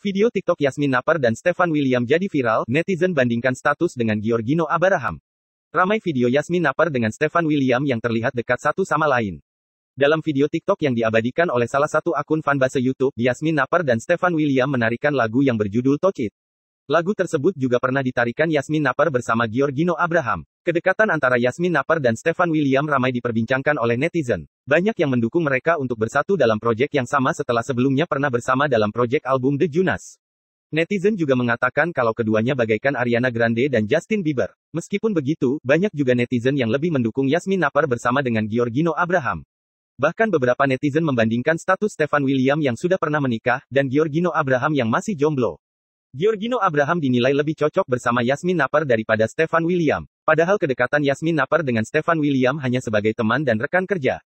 Video TikTok Yasmin Napar dan Stefan William jadi viral, netizen bandingkan status dengan Giorgino Abraham. Ramai video Yasmin Napar dengan Stefan William yang terlihat dekat satu sama lain. Dalam video TikTok yang diabadikan oleh salah satu akun fanbase YouTube, Yasmin Napar dan Stefan William menarikan lagu yang berjudul Touch Lagu tersebut juga pernah ditarikan Yasmin Napar bersama Giorgino Abraham. Kedekatan antara Yasmin Napar dan Stefan William ramai diperbincangkan oleh netizen. Banyak yang mendukung mereka untuk bersatu dalam proyek yang sama setelah sebelumnya pernah bersama dalam proyek album The Junas. Netizen juga mengatakan kalau keduanya bagaikan Ariana Grande dan Justin Bieber. Meskipun begitu, banyak juga netizen yang lebih mendukung Yasmin Napar bersama dengan Giorgino Abraham. Bahkan beberapa netizen membandingkan status Stefan William yang sudah pernah menikah, dan Giorgino Abraham yang masih jomblo. Giorgino Abraham dinilai lebih cocok bersama Yasmin Napar daripada Stefan William. Padahal kedekatan Yasmin Napar dengan Stefan William hanya sebagai teman dan rekan kerja,